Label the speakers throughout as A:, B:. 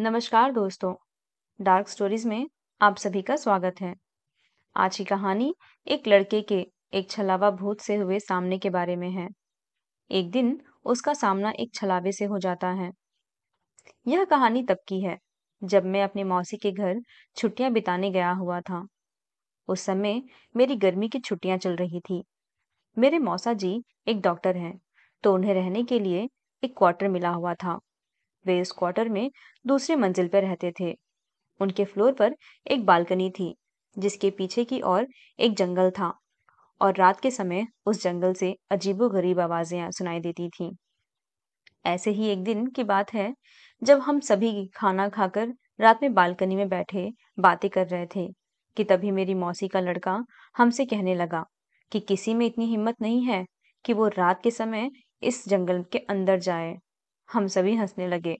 A: नमस्कार दोस्तों dark stories में आप सभी का स्वागत है आज की कहानी एक लड़के के एक छलावा भूत से हुए सामने के बारे में है एक दिन उसका सामना एक छलावे से हो जाता है यह कहानी तब की है जब मैं अपने मौसी के घर छुट्टियां बिताने गया हुआ था उस समय मेरी गर्मी की छुट्टियां चल रही थी मेरे मौसा जी एक डॉक्टर हैं तो उन्हें रहने के लिए एक क्वार्टर मिला हुआ था वे इस क्वार्टर में दूसरी मंजिल पर रहते थे उनके फ्लोर पर एक बालकनी थी जिसके पीछे की ओर एक जंगल था और रात के समय उस जंगल से अजीबो गरीब आवाज़ें सुनाई देती थीं ऐसे ही एक दिन की बात है जब हम सभी खाना खाकर रात में बालकनी में बैठे बातें कर रहे थे कि तभी मेरी मौसी का लड़का हमसे कहने लगा कि किसी में इतनी हिम्मत नहीं है कि वो रात के समय इस जंगल के अंदर जाए हम सभी हंसने लगे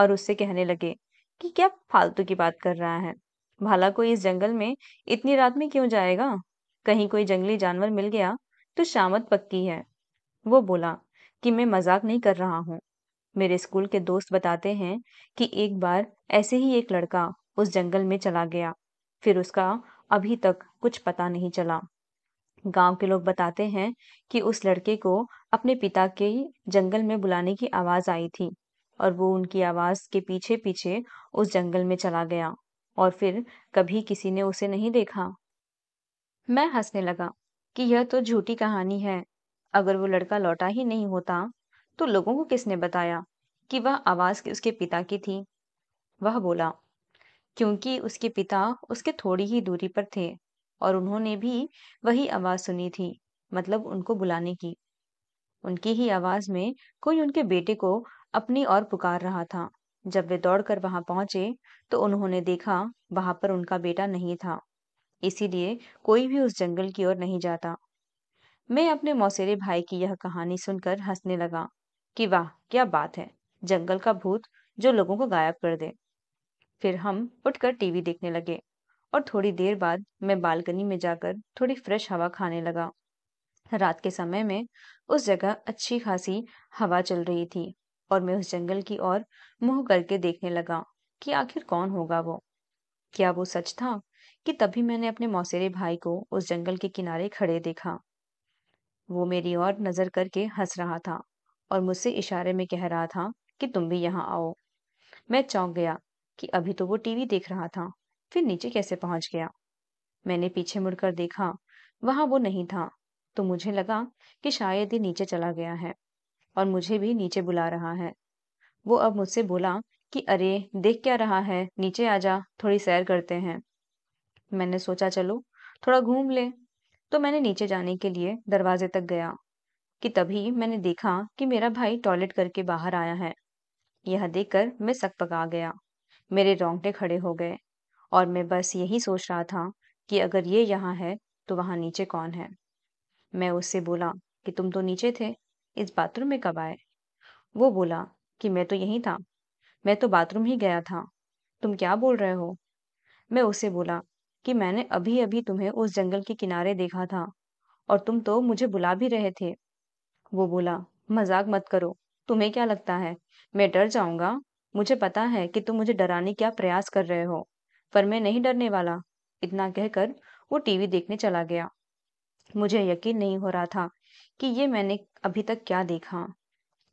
A: और उससे कहने लगे कि क्या फालतू की बात कर रहा है भाला कोई इस जंगल में इतनी रात में क्यों जाएगा कहीं कोई जंगली जानवर मिल गया तो शामत पक्की है वो बोला कि मैं मजाक नहीं कर रहा हूँ मेरे स्कूल के दोस्त बताते हैं कि एक बार ऐसे ही एक लड़का उस जंगल में चला गया फिर उसका अभी तक कुछ पता नहीं चला गांव के लोग बताते हैं कि उस लड़के को अपने पिता के जंगल में बुलाने की आवाज आई थी और वो उनकी आवाज के पीछे पीछे उस जंगल में चला गया और फिर कभी किसी ने उसे नहीं देखा मैं हंसने लगा कि यह तो झूठी कहानी है अगर वो लड़का लौटा ही नहीं होता तो लोगों को किसने बताया कि वह आवाज उसके पिता की थी वह बोला क्योंकि उसके पिता उसके थोड़ी ही दूरी पर थे और उन्होंने भी वही आवाज़ सुनी थी मतलब उनको बुलाने की उनकी ही आवाज़ में कोई उनके बेटे को अपनी ओर पुकार रहा था जब वे दौड़कर वहां पहुंचे तो उन्होंने देखा वहां पर उनका बेटा नहीं था इसीलिए कोई भी उस जंगल की ओर नहीं जाता मैं अपने मौसेरे भाई की यह कहानी सुनकर हंसने लगा कि वाह क्या बात है जंगल का भूत जो लोगों को गायब कर दे फिर हम उठकर टीवी देखने लगे और थोड़ी देर बाद मैं बालकनी में जाकर थोड़ी फ्रेश हवा खाने लगा रात के समय में उस जगह अच्छी खासी हवा चल रही थी और मैं उस जंगल की ओर मुंह करके देखने लगा कि आखिर कौन होगा वो क्या वो सच था कि तभी मैंने अपने मौसेरे भाई को उस जंगल के किनारे खड़े देखा वो मेरी ओर नजर करके हंस रहा था और मुझसे इशारे में कह रहा था कि तुम भी यहाँ आओ मैं चौंक गया कि अभी तो वो टीवी देख रहा था फिर नीचे कैसे पहुंच गया मैंने पीछे मुड़कर देखा वहां वो नहीं था तो मुझे लगा कि शायद ये नीचे चला गया है और मुझे भी नीचे बुला रहा है वो अब मुझसे बोला कि अरे देख क्या रहा है नीचे आ जा थोड़ी सैर करते हैं मैंने सोचा चलो थोड़ा घूम ले तो मैंने नीचे जाने के लिए दरवाजे तक गया कि तभी मैंने देखा कि मेरा भाई टॉयलेट करके बाहर आया है यह देखकर मैं सकपका गया मेरे रोंगटे खड़े हो गए और मैं बस यही सोच रहा था कि अगर ये यहाँ है तो वहाँ नीचे कौन है मैं उससे बोला कि तुम तो नीचे थे इस बाथरूम में कब आए वो बोला कि मैं तो यहीं था मैं तो बाथरूम ही गया था तुम क्या बोल रहे हो मैं उसे बोला कि मैंने अभी अभी तुम्हें उस जंगल के किनारे देखा था और तुम तो मुझे बुला भी रहे थे वो बोला मजाक मत करो तुम्हें क्या लगता है मैं डर जाऊंगा मुझे पता है कि तुम मुझे डराने क्या प्रयास कर रहे हो पर मैं नहीं डरने वाला इतना कहकर वो टीवी देखने चला गया मुझे यकीन नहीं हो रहा था कि ये मैंने अभी तक क्या देखा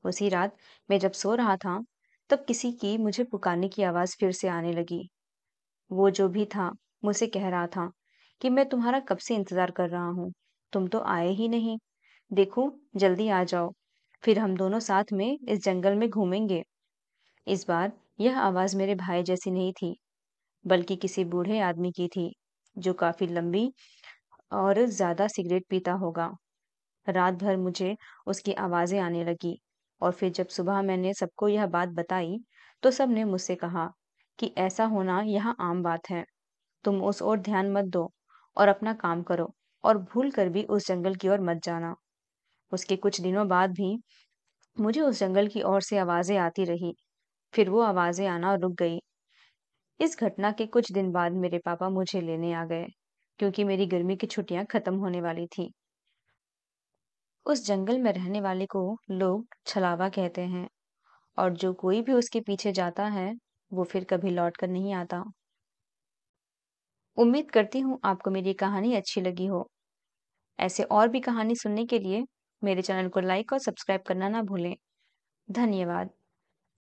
A: उसी रात मैं जब सो रहा था तब किसी की मुझे पुकारने की आवाज़ फिर से आने लगी वो जो भी था मुझसे कह रहा था कि मैं तुम्हारा कब से इंतज़ार कर रहा हूँ तुम तो आए ही नहीं देखो जल्दी आ जाओ फिर हम दोनों साथ में इस जंगल में घूमेंगे इस बार यह आवाज़ मेरे भाई जैसी नहीं थी बल्कि किसी बूढ़े आदमी की थी जो काफी लंबी और ज्यादा सिगरेट पीता होगा रात भर मुझे उसकी आवाजें आने लगी और फिर जब सुबह मैंने सबको यह बात बताई तो सब ने मुझसे कहा कि ऐसा होना यह आम बात है तुम उस ओर ध्यान मत दो और अपना काम करो और भूल कर भी उस जंगल की ओर मत जाना उसके कुछ दिनों बाद भी मुझे उस जंगल की ओर से आवाजें आती रही फिर वो आवाजें आना रुक गई इस घटना के कुछ दिन बाद मेरे पापा मुझे लेने आ गए क्योंकि मेरी गर्मी की छुट्टियां खत्म होने वाली थी उस जंगल में रहने वाले को लोग छलावा कहते हैं और जो कोई भी उसके पीछे जाता है वो फिर कभी लौट कर नहीं आता उम्मीद करती हूँ आपको मेरी कहानी अच्छी लगी हो ऐसे और भी कहानी सुनने के लिए मेरे चैनल को लाइक और सब्सक्राइब करना ना भूलें धन्यवाद